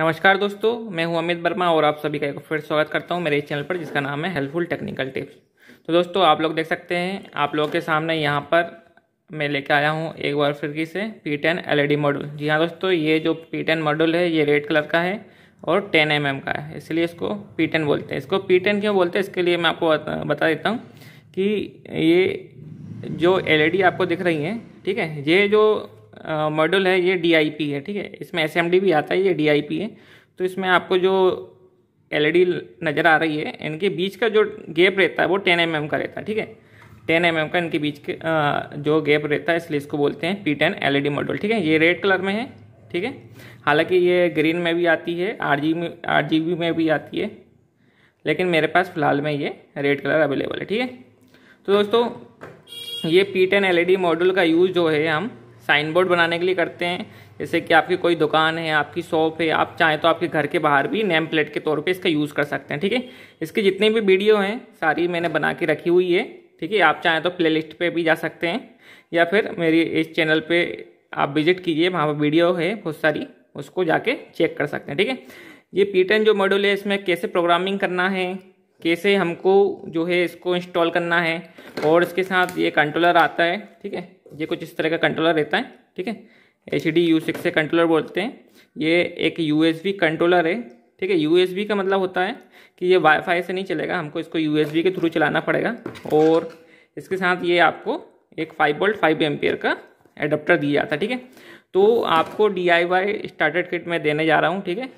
नमस्कार दोस्तों मैं हूं अमित वर्मा और आप सभी का एक फिर स्वागत करता हूं मेरे इस चैनल पर जिसका नाम है हेल्पफुल टेक्निकल टिप्स तो दोस्तों आप लोग देख सकते हैं आप लोगों के सामने यहां पर मैं लेके आया हूं एक बार फिर से पी टेन एल मॉड्यूल जी हाँ दोस्तों ये जो पी टेन मॉड्यूल है ये रेड कलर का है और टेन एम mm का है इसलिए इसको पी टेन बोलते हैं इसको पी टेन क्यों बोलते हैं इसके लिए मैं आपको बता देता हूँ कि ये जो एल e आपको दिख रही हैं ठीक है ये जो मॉड्यूल है ये डी है ठीक है इसमें एस भी आता है ये डी है तो इसमें आपको जो एलईडी e नज़र आ रही है इनके बीच का जो गैप रहता है वो टेन एम mm का रहता है ठीक है टेन एम mm का इनके बीच के जो गैप रहता है इसलिए इसको बोलते हैं पी टेन एल मॉड्यूल ठीक है ये रेड कलर में है ठीक है हालांकि ये ग्रीन में भी आती है आर जी में आर में भी आती है लेकिन मेरे पास फ़िलहाल में ये रेड कलर अवेलेबल है ठीक है तो दोस्तों ये पी टेन एल मॉड्यूल का यूज़ जो है हम साइन बोर्ड बनाने के लिए करते हैं जैसे कि आपकी कोई दुकान है आपकी शॉप है आप चाहें तो आपके घर के बाहर भी नेम प्लेट के तौर पे इसका यूज़ कर सकते हैं ठीक है इसकी जितनी भी वीडियो हैं सारी मैंने बना के रखी हुई है ठीक है आप चाहें तो लिस्ट पर भी जा सकते हैं या फिर मेरी इस चैनल पर आप विजिट कीजिए वहाँ पर वीडियो है बहुत सारी उसको जाके चेक कर सकते हैं ठीक है ये पीटन जो मॉड्यूल है इसमें कैसे प्रोग्रामिंग करना है कैसे हमको जो है इसको इंस्टॉल करना है और इसके साथ ये कंट्रोलर आता है ठीक है ये कुछ इस तरह का कंट्रोलर रहता है ठीक है एच डी यू सिक्स से कंट्रोलर बोलते हैं ये एक यू कंट्रोलर है ठीक है यू का मतलब होता है कि ये वाईफाई से नहीं चलेगा हमको इसको यू के थ्रू चलाना पड़ेगा और इसके साथ ये आपको एक फाइव बोल्ट फाइव एम्पियर का एडप्टर दिया जाता है ठीक है तो आपको D I Y starter kit में देने जा रहा हूँ ठीक है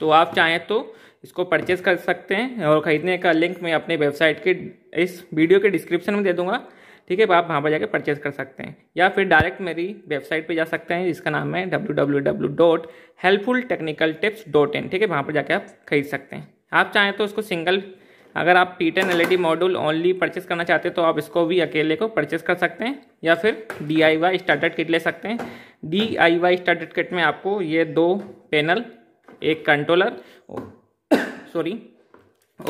तो आप चाहें तो इसको परचेज़ कर सकते हैं और ख़रीदने का लिंक मैं अपने वेबसाइट के इस वीडियो के डिस्क्रिप्शन में दे दूँगा ठीक है आप वहाँ पर जाकर परचेज़ कर सकते हैं या फिर डायरेक्ट मेरी वेबसाइट पे जा सकते हैं जिसका नाम है W W W dot helpful technical tips dot in ठीक है वहाँ पर जाकर आप खरीद सकते हैं आप चाहें तो उसको सिंगल अगर आप P ten L module only purchase करना चाहते हैं तो आप इसको भी अकेले को परचेस कर सकते हैं या फिर D I Y starter kit ले सकते हैं D I Y starter kit में आपको ये दो पैनल एक कंट्रोलर सॉरी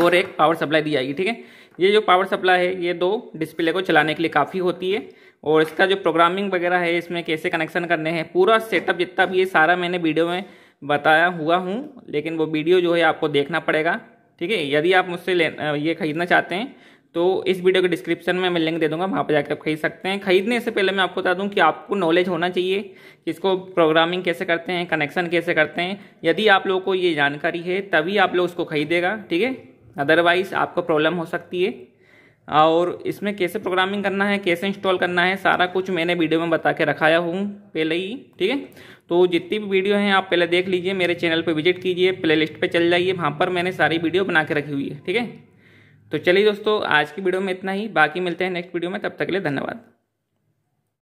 और एक पावर सप्लाई दी जाएगी ठीक है ये जो पावर सप्लाई है ये दो डिस्प्ले को चलाने के लिए काफ़ी होती है और इसका जो प्रोग्रामिंग वगैरह है इसमें कैसे कनेक्शन करने हैं पूरा सेटअप जितना भी ये सारा मैंने वीडियो में बताया हुआ हूँ लेकिन वो वीडियो जो है आपको देखना पड़ेगा ठीक है यदि आप मुझसे ले ये ख़रीदना चाहते हैं तो इस वीडियो के डिस्क्रिप्शन में मैं लिंक दे दूंगा वहाँ पर जाकर आप खरीद सकते हैं खरीदने से पहले मैं आपको बता दूं कि आपको नॉलेज होना चाहिए कि इसको प्रोग्रामिंग कैसे करते हैं कनेक्शन कैसे करते हैं यदि आप लोगों को ये जानकारी है तभी आप लोग उसको खरीदेगा ठीक है अदरवाइज आपको प्रॉब्लम हो सकती है और इसमें कैसे प्रोग्रामिंग करना है कैसे इंस्टॉल करना है सारा कुछ मैंने वीडियो में बता के रखाया हूँ पहले ही ठीक है तो जितनी भी वीडियो हैं आप पहले देख लीजिए मेरे चैनल पर विजिट कीजिए प्ले लिस्ट पर चल जाइए वहाँ पर मैंने सारी वीडियो बना के रखी हुई है ठीक है तो चलिए दोस्तों आज की वीडियो में इतना ही बाकी मिलते हैं नेक्स्ट वीडियो में तब तक के लिए धन्यवाद